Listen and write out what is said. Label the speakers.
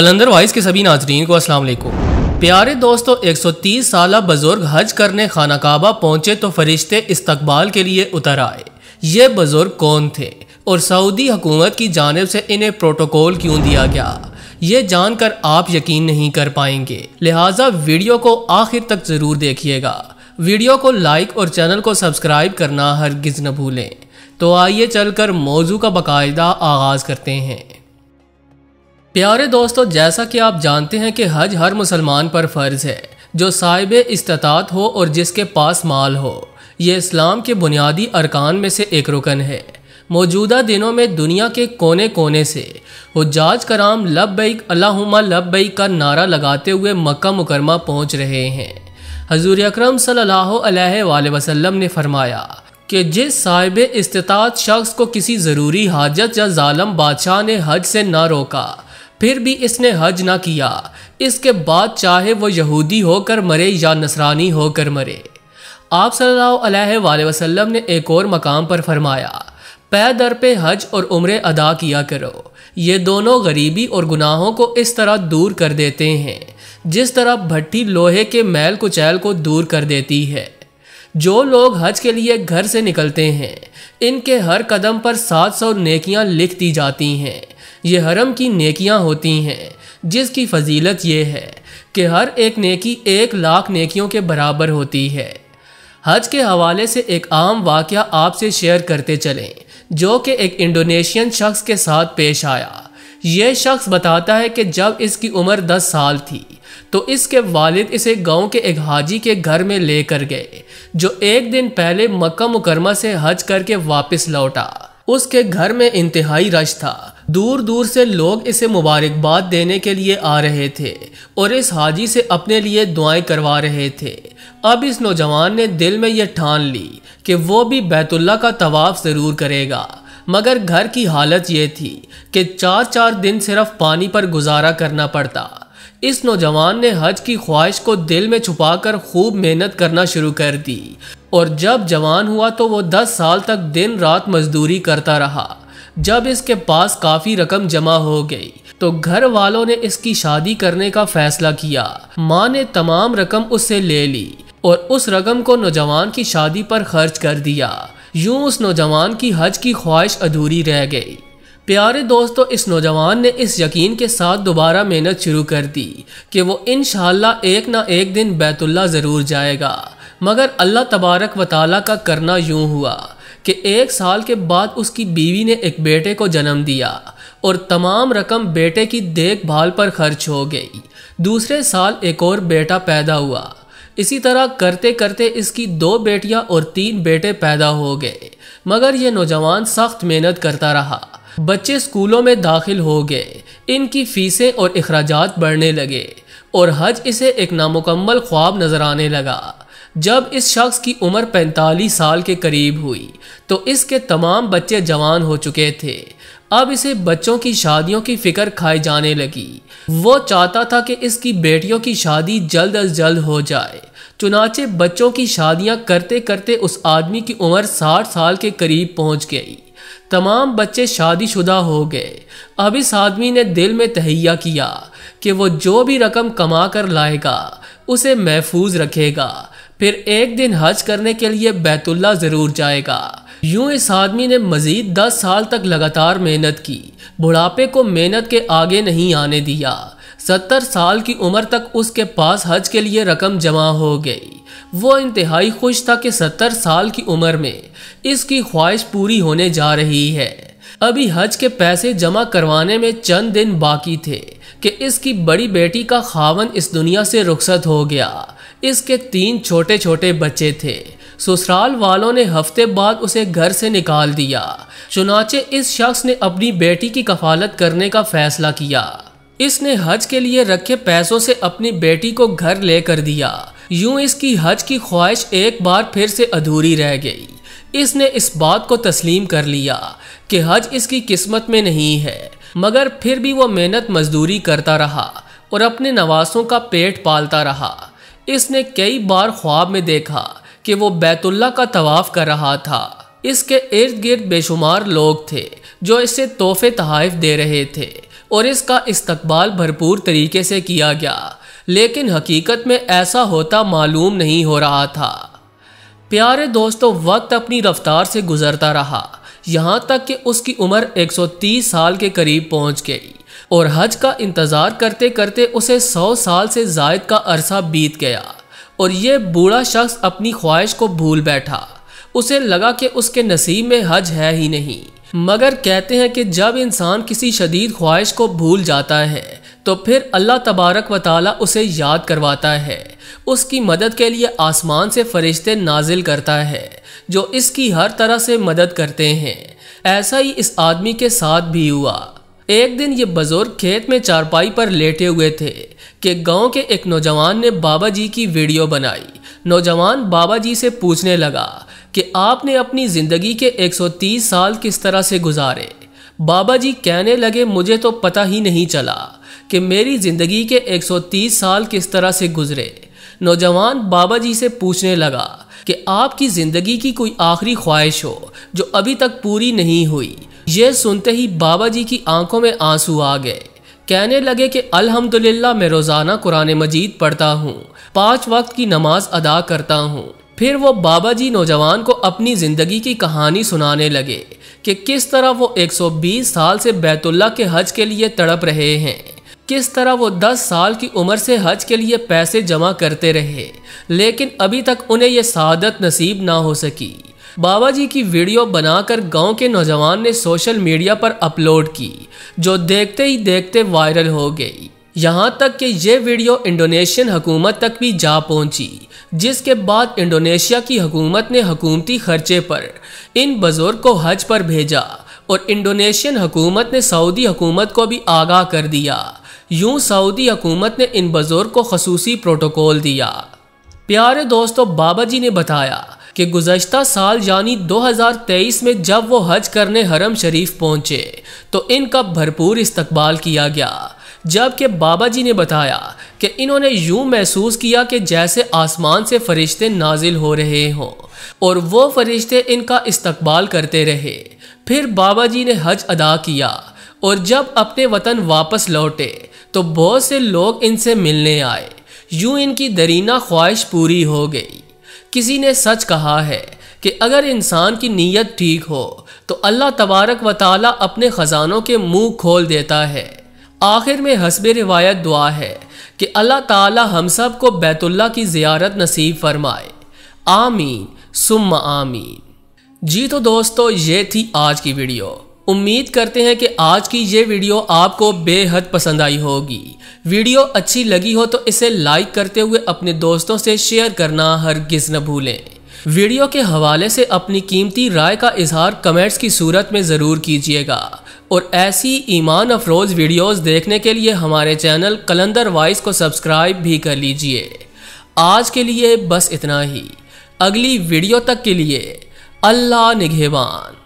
Speaker 1: कलंदर vice के सभी नाजरीन को असलम प्यारे दोस्तों 130 साल बुजुर्ग हज करने खाना काबा पहुंचे तो फरिश्ते इस्तकबाल के लिए उतर आए ये बुजुर्ग कौन थे और सऊदी हुकूमत की जानब से इन्हें प्रोटोकॉल क्यों दिया गया ये जानकर आप यकीन नहीं कर पाएंगे लिहाजा वीडियो को आखिर तक ज़रूर देखिएगा वीडियो को लाइक और चैनल को सब्सक्राइब करना हरगिज़ न भूलें तो आइए चलकर मौजू का बाकायदा आगाज़ करते हैं प्यारे दोस्तों जैसा कि आप जानते हैं कि हज हर मुसलमान पर फ़र्ज़ है जो साहिब इस्तात हो और जिसके पास माल हो ये इस्लाम के बुनियादी अरकान में से एक रुकन है मौजूदा दिनों में दुनिया के कोने कोने से हजाज कराम लबैक लब लबैक का नारा लगाते हुए मक्का मुकरमा पहुंच रहे हैं हजूर अक्रम सल्लल्लाहु वसलम ने फरमाया कि जिस साहिब इस्तात शख्स को किसी ज़रूरी हाजत या जालम बादशाह ने हज से ना रोका फिर भी इसने हज ना किया इसके बाद चाहे वो यहूदी होकर मरे या नसरानी होकर मरे आप सल्लल्लाहु अलैहि वसल्लम ने एक और मकाम पर फरमाया पै दर पे हज और उम्र अदा किया करो ये दोनों गरीबी और गुनाहों को इस तरह दूर कर देते हैं जिस तरह भट्टी लोहे के मैल कुचैल को दूर कर देती है जो लोग हज के लिए घर से निकलते हैं इनके हर कदम पर सात सौ नेकियाँ लिख दी जाती हैं ये हरम की नेकियां होती हैं जिसकी फजीलत ये है कि हर एक नेकी एक लाख नेकियों के बराबर होती है हज के हवाले से एक आम वाक़ आपसे शेयर करते चलें जो कि एक इंडोनेशियन शख्स के साथ पेश आया ये शख्स बताता है कि जब इसकी उम्र 10 साल थी तो इसके वालिद इसे गांव के एक हाजी के घर में लेकर गए जो एक दिन पहले मक्का मुकरमा से हज करके वापस लौटा उसके घर में इंतहाई रश था दूर दूर से लोग इसे मुबारकबाद देने के लिए आ रहे थे और इस हाजी से अपने लिए दुआएं करवा रहे थे अब इस नौजवान ने दिल में यह ठान ली कि वो भी बैतुल्ला का तवाफ़ ज़रूर करेगा मगर घर की हालत ये थी कि चार चार दिन सिर्फ पानी पर गुजारा करना पड़ता इस नौजवान ने हज की ख्वाहिश को दिल में छुपाकर खूब मेहनत करना शुरू कर दी और जब जवान हुआ तो वो दस साल तक दिन रात मजदूरी करता रहा जब इसके पास काफी रकम जमा हो गई तो घर वालों ने इसकी शादी करने का फैसला किया माँ ने तमाम रकम उससे ले ली और उस रकम को नौजवान की शादी पर खर्च कर दिया यूं उस नौजवान की हज की ख्वाहिश अधूरी रह गई प्यारे दोस्तों इस नौजवान ने इस यकीन के साथ दोबारा मेहनत शुरू कर दी कि वो इन एक ना एक दिन बैतुल्ला ज़रूर जाएगा मगर अल्लाह तबारक व का करना यूं हुआ कि एक साल के बाद उसकी बीवी ने एक बेटे को जन्म दिया और तमाम रकम बेटे की देखभाल पर खर्च हो गई दूसरे साल एक और बेटा पैदा हुआ इसी तरह करते करते इसकी दो बेटियां और तीन बेटे पैदा हो गए मगर यह नौजवान सख्त मेहनत करता रहा बच्चे स्कूलों में दाखिल हो गए इनकी फीसें और अखराज बढ़ने लगे और हज इसे एक नामुकम्मल ख्वाब नज़र आने लगा जब इस शख्स की उम्र 45 साल के करीब हुई तो इसके तमाम बच्चे जवान हो चुके थे अब इसे बच्चों की शादियों की फिक्र खाई जाने लगी वो चाहता था कि इसकी बेटियों की शादी जल्द अज जल्द हो जाए चुनाचे बच्चों की शादियां करते करते उस आदमी की उम्र 60 साल के करीब पहुंच गई तमाम बच्चे शादीशुदा हो गए अब इस आदमी ने दिल में तहैया किया कि वो जो भी रकम कमा कर लाएगा उसे महफूज रखेगा फिर एक दिन हज करने के लिए बैतुल्ला ज़रूर जाएगा यूं इस आदमी ने मज़ीद दस साल तक लगातार मेहनत की बुढ़ापे को मेहनत के आगे नहीं आने दिया सत्तर साल की उम्र तक उसके पास हज के लिए रकम जमा हो गई वो इंतहाई खुश था कि सत्तर साल की उम्र में इसकी ख्वाहिश पूरी होने जा रही है अभी हज के पैसे जमा करवाने में चंद दिन बाकी थे कि इसकी बड़ी बेटी का खावन इस दुनिया से रुखसत हो गया इसके तीन छोटे छोटे बच्चे थे ससुराल वालों ने हफ्ते बाद उसे घर से निकाल दिया चुनाचे इस शख्स ने अपनी बेटी की कफालत करने का फैसला किया इसने हज के लिए रखे पैसों से अपनी बेटी को घर ले कर दिया यूं इसकी हज की ख्वाहिश एक बार फिर से अधूरी रह गई इसने इस बात को तस्लीम कर लिया कि हज इसकी किस्मत में नहीं है मगर फिर भी वो मेहनत मजदूरी करता रहा और अपने नवासों का पेट पालता रहा इसने कई बार ख्वाब में देखा कि वो बैतुल्ला का तवाफ कर रहा था इसके इर्द गिर्द बेशुमार लोग थे जो इसे तोहफे तहाइफ दे रहे थे और इसका इस्तकबाल भरपूर तरीके से किया गया लेकिन हकीकत में ऐसा होता मालूम नहीं हो रहा था प्यारे दोस्तों वक्त अपनी रफ्तार से गुजरता रहा यहाँ तक कि उसकी उम्र 130 साल के करीब पहुँच गई और हज का इंतज़ार करते करते उसे सौ साल से जायद का अरसा बीत गया और यह बूढ़ा शख्स अपनी ख्वाहिश को भूल बैठा उसे लगा कि उसके नसीब में हज है ही नहीं मगर कहते हैं कि जब इंसान किसी शदीद ख्वाहिश को भूल जाता है तो फिर अल्लाह तबारक व उसे याद करवाता है उसकी मदद के लिए आसमान से फरिश्ते नाजिल करता है जो इसकी हर तरह से मदद करते हैं ऐसा ही इस आदमी के साथ भी हुआ एक दिन ये बुजुर्ग खेत में चारपाई पर लेटे हुए थे कि गांव के एक नौजवान ने बाबा जी की वीडियो बनाई नौजवान बाबा जी से पूछने लगा कि आपने अपनी ज़िंदगी के 130 साल किस तरह से गुजारे बाबा जी कहने लगे मुझे तो पता ही नहीं चला कि मेरी ज़िंदगी के 130 साल किस तरह से गुजरे नौजवान बाबा जी से पूछने लगा कि आपकी ज़िंदगी की कोई आखिरी ख्वाहिश हो जो अभी तक पूरी नहीं हुई यह सुनते ही बाबा जी की आंखों में आंसू आ गए कहने लगे कि अल्हम्दुलिल्लाह मैं रोज़ाना कुरान मजीद पढ़ता हूँ पाँच वक्त की नमाज अदा करता हूँ फिर वो बाबा जी नौजवान को अपनी ज़िंदगी की कहानी सुनाने लगे कि किस तरह वो 120 साल से बैतुल्ला के हज के लिए तड़प रहे हैं किस तरह वो 10 साल की उम्र से हज के लिए पैसे जमा करते रहे लेकिन अभी तक उन्हें यह सादत नसीब ना हो सकी बाबा जी की वीडियो बनाकर गांव के नौजवान ने सोशल मीडिया पर अपलोड की जो देखते ही देखते वायरल हो गई यहाँ तक कि ये वीडियो इंडोनेशियन हुकूमत तक भी जा पहुंची जिसके बाद इंडोनेशिया की हुकूमत ने हकूमती खर्चे पर इन बुजुर्ग को हज पर भेजा और इंडोनेशियन हुकूमत ने सऊदी हुकूमत को भी आगाह कर दिया यूं सऊदी हुकूमत ने इन बुजुर्ग को खसूसी प्रोटोकॉल दिया प्यारे दोस्तों बाबा जी ने बताया कि गुजशत साल यानी 2023 में जब वो हज करने हरम शरीफ पहुंचे तो इनका भरपूर इस्तकबाल किया गया जबकि बाबा जी ने बताया कि इन्होंने यूं महसूस किया कि जैसे आसमान से फरिश्ते नाजिल हो रहे हों और वो फरिश्ते इनका इस्तकबाल करते रहे फिर बाबा जी ने हज अदा किया और जब अपने वतन वापस लौटे तो बहुत से लोग इनसे मिलने आए यूं इनकी दरीना ख्वाहिश पूरी हो गई किसी ने सच कहा है कि अगर इंसान की नीयत ठीक हो तो अल्लाह तबारक व ताली अपने ख़जानों के मुंह खोल देता है आखिर में हसब रिवायत दुआ है कि अल्लाह ताला हम सब को बैतुल्ला की ज़ियारत नसीब फरमाए आमीन सुम आमीन जी तो दोस्तों ये थी आज की वीडियो उम्मीद करते हैं कि आज की ये वीडियो आपको बेहद पसंद आई होगी वीडियो अच्छी लगी हो तो इसे लाइक करते हुए अपने दोस्तों से शेयर करना गिज न भूलें वीडियो के हवाले से अपनी कीमती राय का इजहार कमेंट्स की सूरत में ज़रूर कीजिएगा और ऐसी ईमान अफरोज़ वीडियोस देखने के लिए हमारे चैनल कलंदर वाइस को सब्सक्राइब भी कर लीजिए आज के लिए बस इतना ही अगली वीडियो तक के लिए अल्लाह निघेवान